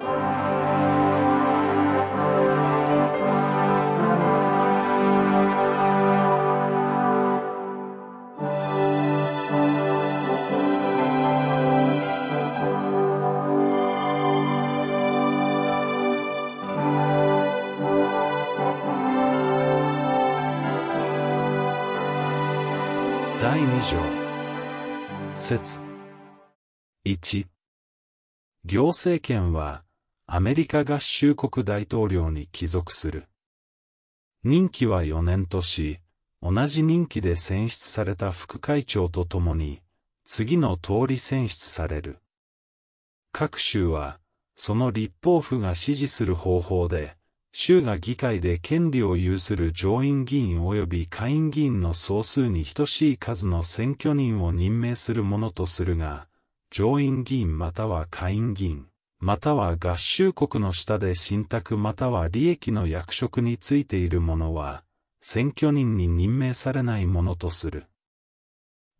第2条説1行政権はアメリカ合衆国大統領に帰属する。任期は4年とし、同じ任期で選出された副会長とともに、次の通り選出される。各州は、その立法府が支持する方法で、州が議会で権利を有する上院議員及び下院議員の総数に等しい数の選挙人を任命するものとするが、上院議員または下院議員。または合衆国の下で信託または利益の役職についている者は、選挙人に任命されないものとする。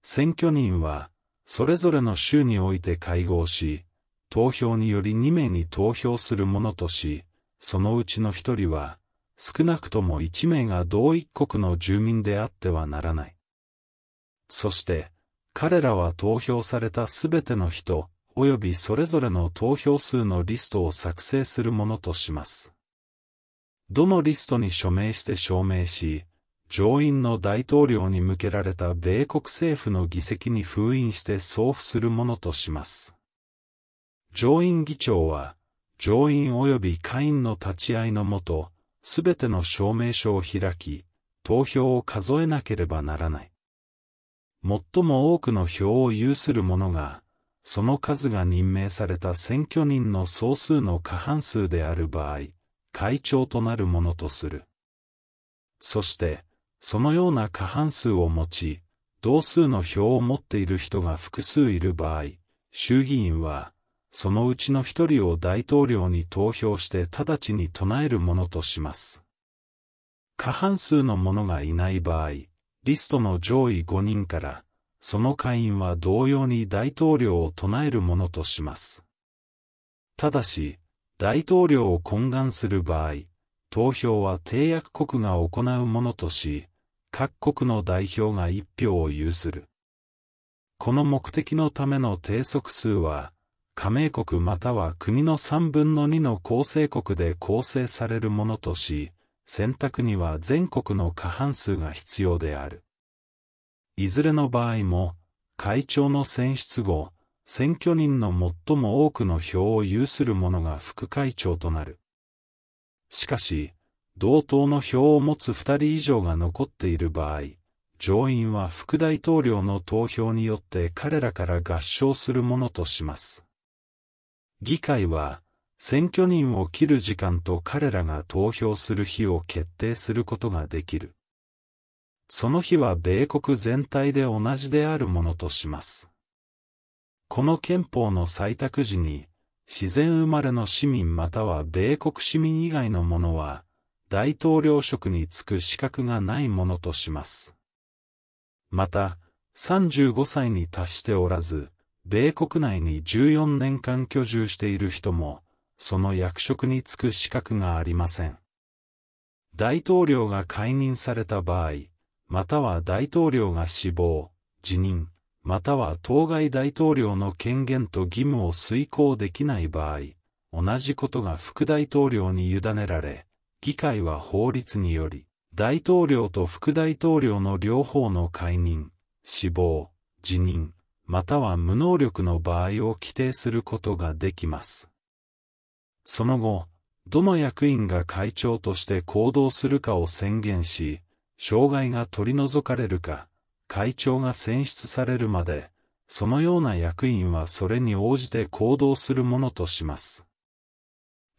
選挙人は、それぞれの州において会合し、投票により2名に投票するものとし、そのうちの1人は、少なくとも1名が同一国の住民であってはならない。そして、彼らは投票されたすべての人、及びそれぞれの投票数のリストを作成するものとします。どのリストに署名して証明し、上院の大統領に向けられた米国政府の議席に封印して送付するものとします。上院議長は、上院及び下院の立ち会いのもと、すべての証明書を開き、投票を数えなければならない。最も多くの票を有する者が、その数が任命された選挙人の総数の過半数である場合、会長となるものとする。そして、そのような過半数を持ち、同数の票を持っている人が複数いる場合、衆議院は、そのうちの一人を大統領に投票して直ちに唱えるものとします。過半数の者がいない場合、リストの上位5人から、その会員は同様に大統領を唱えるものとします。ただし、大統領を懇願する場合、投票は締約国が行うものとし、各国の代表が一票を有する。この目的のための定則数は、加盟国または国の3分の2の構成国で構成されるものとし、選択には全国の過半数が必要である。いずれの場合も、会長の選出後、選挙人の最も多くの票を有する者が副会長となる。しかし、同等の票を持つ二人以上が残っている場合、上院は副大統領の投票によって彼らから合唱するものとします。議会は、選挙人を切る時間と彼らが投票する日を決定することができる。その日は米国全体で同じであるものとします。この憲法の採択時に、自然生まれの市民または米国市民以外のものは、大統領職に就く資格がないものとします。また、35歳に達しておらず、米国内に14年間居住している人も、その役職に就く資格がありません。大統領が解任された場合、または大統領が死亡、辞任、または当該大統領の権限と義務を遂行できない場合、同じことが副大統領に委ねられ、議会は法律により、大統領と副大統領の両方の解任、死亡、辞任、または無能力の場合を規定することができます。その後、どの役員が会長として行動するかを宣言し、障害が取り除かれるか、会長が選出されるまで、そのような役員はそれに応じて行動するものとします。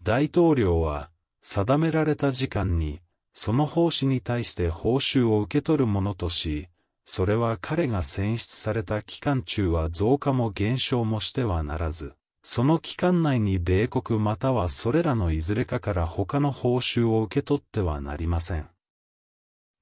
大統領は、定められた時間に、その奉仕に対して報酬を受け取るものとし、それは彼が選出された期間中は増加も減少もしてはならず、その期間内に米国またはそれらのいずれかから他の報酬を受け取ってはなりません。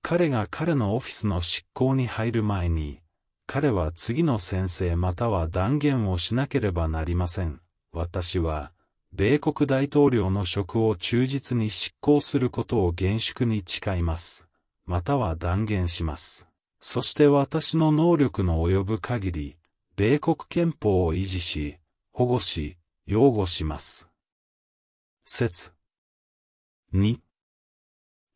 彼が彼のオフィスの執行に入る前に、彼は次の先生または断言をしなければなりません。私は、米国大統領の職を忠実に執行することを厳粛に誓います。または断言します。そして私の能力の及ぶ限り、米国憲法を維持し、保護し、擁護します。説2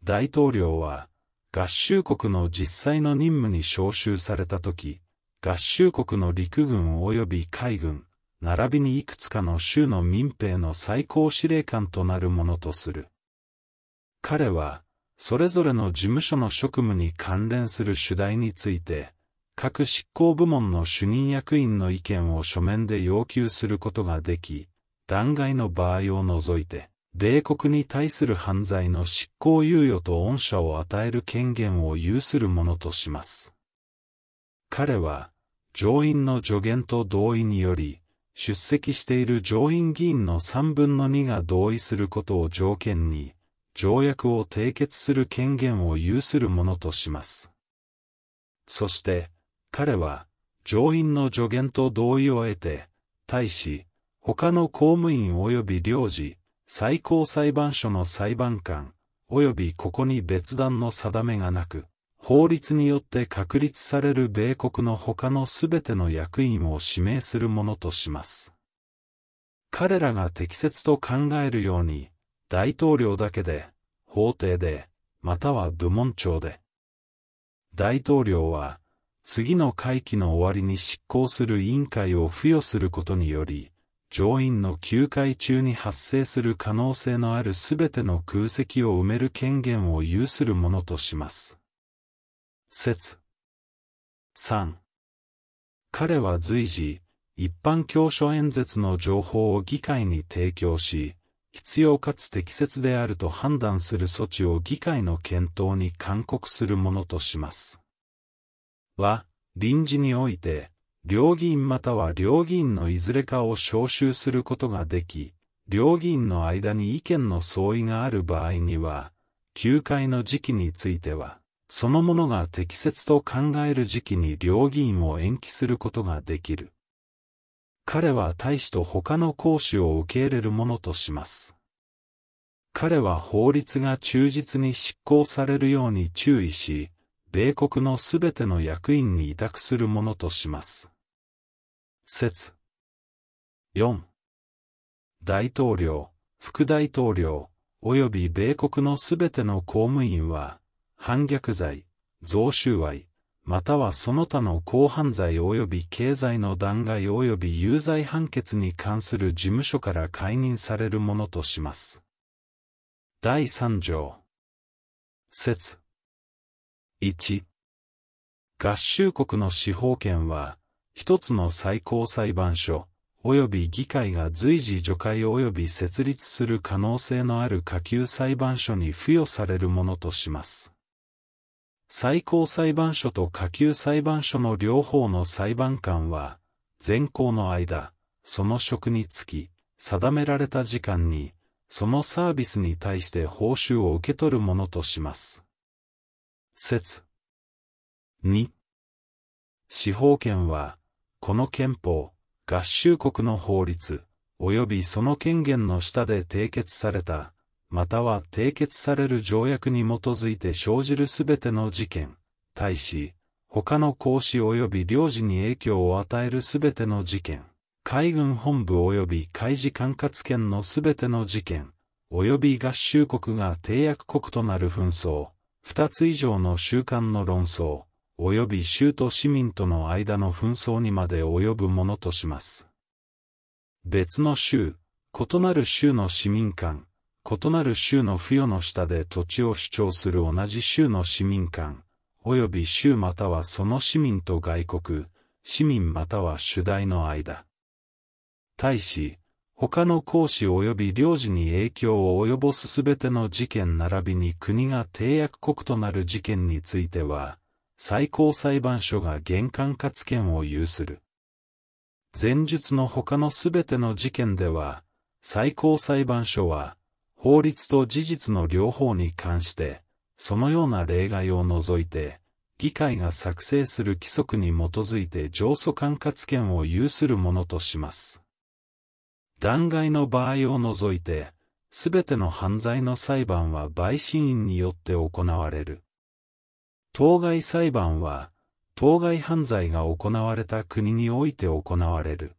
大統領は、合衆国の実際の任務に招集されたとき、合衆国の陸軍及び海軍、並びにいくつかの州の民兵の最高司令官となるものとする。彼は、それぞれの事務所の職務に関連する主題について、各執行部門の主任役員の意見を書面で要求することができ、弾劾の場合を除いて、米国に対する犯罪の執行猶予と恩赦を与える権限を有するものとします。彼は、上院の助言と同意により、出席している上院議員の3分の2が同意することを条件に、条約を締結する権限を有するものとします。そして、彼は、上院の助言と同意を得て、対し、他の公務員及び領事、最高裁判所の裁判官、及びここに別段の定めがなく、法律によって確立される米国の他のすべての役員を指名するものとします。彼らが適切と考えるように、大統領だけで、法廷で、または部門長で。大統領は、次の会期の終わりに執行する委員会を付与することにより、乗員の休会中に発生する可能性のあるすべての空席を埋める権限を有するものとします。説3彼は随時、一般教書演説の情報を議会に提供し、必要かつ適切であると判断する措置を議会の検討に勧告するものとします。は、臨時において、両議員または両議員のいずれかを招集することができ、両議員の間に意見の相違がある場合には、休会の時期については、そのものが適切と考える時期に両議員を延期することができる。彼は大使と他の講師を受け入れるものとします。彼は法律が忠実に執行されるように注意し、米国のすべての役員に委託するものとします。説4大統領、副大統領、及び米国のすべての公務員は、反逆罪、贈収賄、またはその他の公犯罪及び経済の弾劾及び有罪判決に関する事務所から解任されるものとします。第3条。説。1。合衆国の司法権は、一つの最高裁判所、及び議会が随時除会及び設立する可能性のある下級裁判所に付与されるものとします。最高裁判所と下級裁判所の両方の裁判官は、前項の間、その職につき、定められた時間に、そのサービスに対して報酬を受け取るものとします。説2司法権は、この憲法、合衆国の法律、及びその権限の下で締結された、または締結される条約に基づいて生じるすべての事件、対し、他の行使及び領事に影響を与えるすべての事件、海軍本部及び海事管轄権のすべての事件、及び合衆国が締約国となる紛争、二つ以上の習慣の論争、及び州と市民との間の紛争にまで及ぶものとします。別の州、異なる州の市民間、異なる州の付与の下で土地を主張する同じ州の市民間、及び州またはその市民と外国、市民または主題の間。対し、他の公使及び領事に影響を及ぼすすべての事件並びに国が締約国となる事件については、最高裁判所が玄関轄権を有する。前述の他のすべての事件では、最高裁判所は、法律と事実の両方に関して、そのような例外を除いて、議会が作成する規則に基づいて上訴管轄権を有するものとします。弾劾の場合を除いて、すべての犯罪の裁判は陪審員によって行われる。当該裁判は、当該犯罪が行われた国において行われる。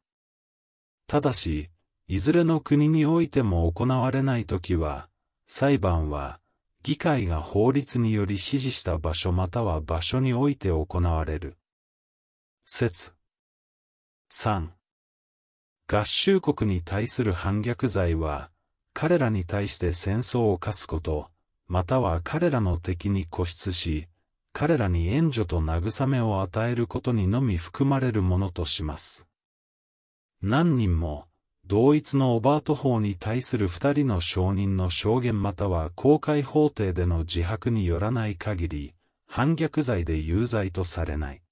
ただし、いずれの国においても行われないときは、裁判は、議会が法律により指示した場所または場所において行われる。説3合衆国に対する反逆罪は、彼らに対して戦争を犯すこと、または彼らの敵に固執し、彼らに援助と慰めを与えることにのみ含まれるものとします。何人も、同一のオバート法に対する二人の証人の証言または公開法廷での自白によらない限り、反逆罪で有罪とされない。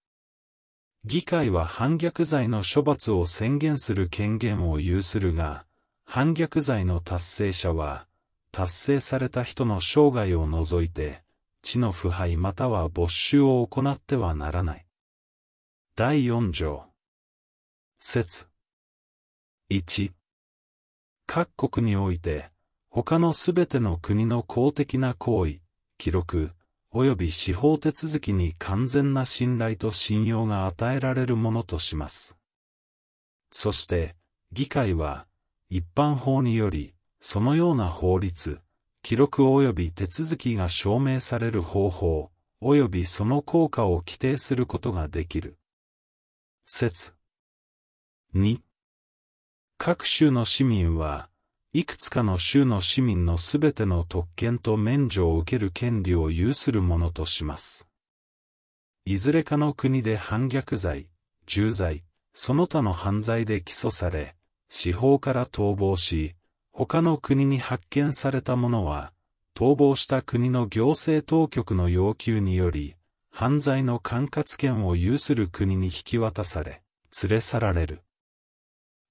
議会は反逆罪の処罰を宣言する権限を有するが、反逆罪の達成者は、達成された人の生涯を除いて、地の腐敗または没収を行ってはならない。第四条。説。1。各国において、他のすべての国の公的な行為、記録、及び司法手続きに完全な信頼と信用が与えられるものとします。そして、議会は、一般法により、そのような法律、記録及び手続きが証明される方法、及びその効果を規定することができる。説2各州の市民は、いくつかの州の市民のすべての特権と免除を受ける権利を有するものとします。いずれかの国で反逆罪、重罪、その他の犯罪で起訴され、司法から逃亡し、他の国に発見されたものは、逃亡した国の行政当局の要求により、犯罪の管轄権を有する国に引き渡され、連れ去られる。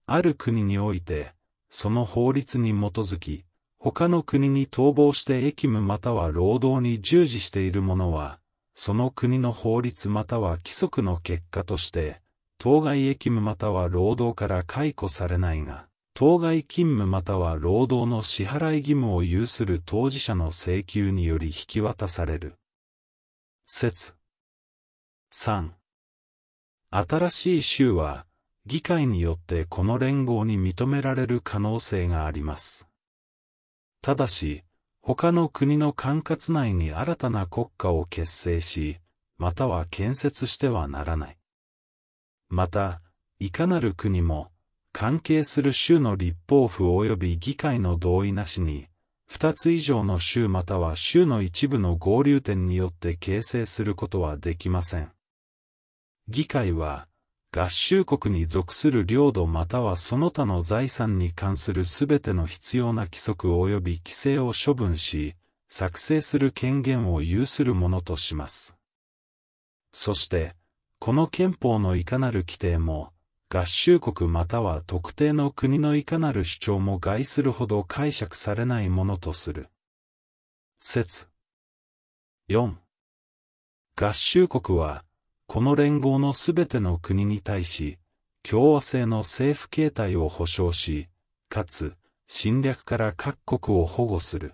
ある国において、その法律に基づき、他の国に逃亡して役務または労働に従事している者は、その国の法律または規則の結果として、当該役務または労働から解雇されないが、当該勤務または労働の支払い義務を有する当事者の請求により引き渡される。説3新しい州は議会によってこの連合に認められる可能性があります。ただし、他の国の管轄内に新たな国家を結成し、または建設してはならない。また、いかなる国も、関係する州の立法府及び議会の同意なしに、二つ以上の州または州の一部の合流点によって形成することはできません。議会は、合衆国に属する領土またはその他の財産に関するすべての必要な規則及び規制を処分し、作成する権限を有するものとします。そして、この憲法のいかなる規定も、合衆国または特定の国のいかなる主張も害するほど解釈されないものとする。説4合衆国は、この連合のすべての国に対し、共和制の政府形態を保障し、かつ、侵略から各国を保護する。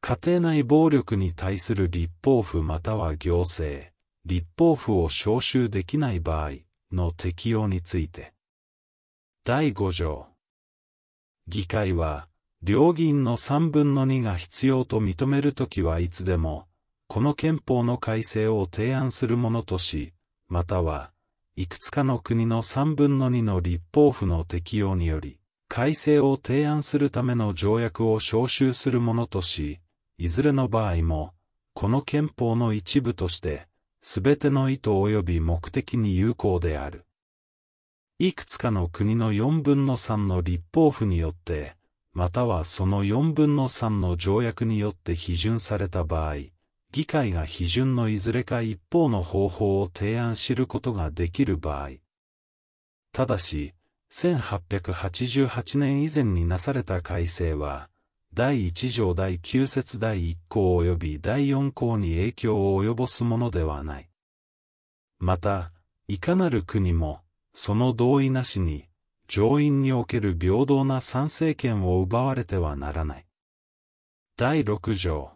家庭内暴力に対する立法府または行政、立法府を招集できない場合、の適用について。第5条。議会は、両議員の3分の2が必要と認めるときはいつでも、この憲法の改正を提案するものとし、または、いくつかの国の3分の2の立法府の適用により、改正を提案するための条約を招集するものとし、いずれの場合も、この憲法の一部として、すべての意図及び目的に有効である。いくつかの国の四分の三の立法府によって、またはその四分の三の条約によって批准された場合、議会が批准のいずれか一方の方法を提案することができる場合。ただし、1888年以前になされた改正は、第1条第9節第1項及び第4項に影響を及ぼすものではない。また、いかなる国も、その同意なしに、上院における平等な参政権を奪われてはならない。第6条。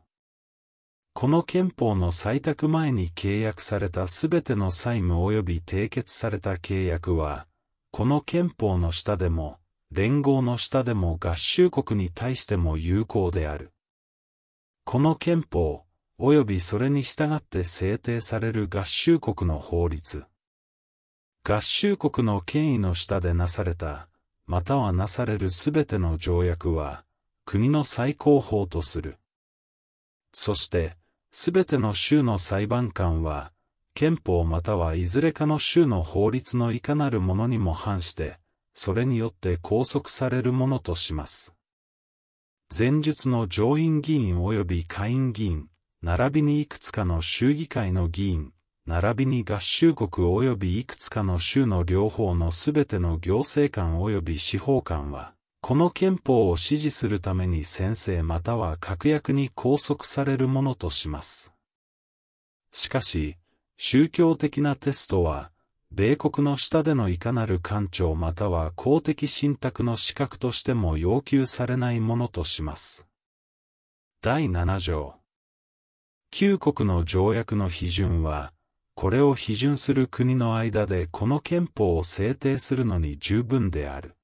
この憲法の採択前に契約されたすべての債務及び締結された契約は、この憲法の下でも、連合の下でも合衆国に対しても有効である。この憲法、及びそれに従って制定される合衆国の法律。合衆国の権威の下でなされた、またはなされるすべての条約は、国の最高法とする。そして、すべての州の裁判官は、憲法またはいずれかの州の法律のいかなるものにも反して、それによって拘束されるものとします。前述の上院議員及び下院議員、並びにいくつかの州議会の議員、並びに合衆国及びいくつかの州の両方のすべての行政官及び司法官は、この憲法を支持するために先生または確約に拘束されるものとします。しかし、宗教的なテストは、米国の下でのいかなる官庁または公的信託の資格としても要求されないものとします。第7条。旧国の条約の批准は、これを批准する国の間でこの憲法を制定するのに十分である。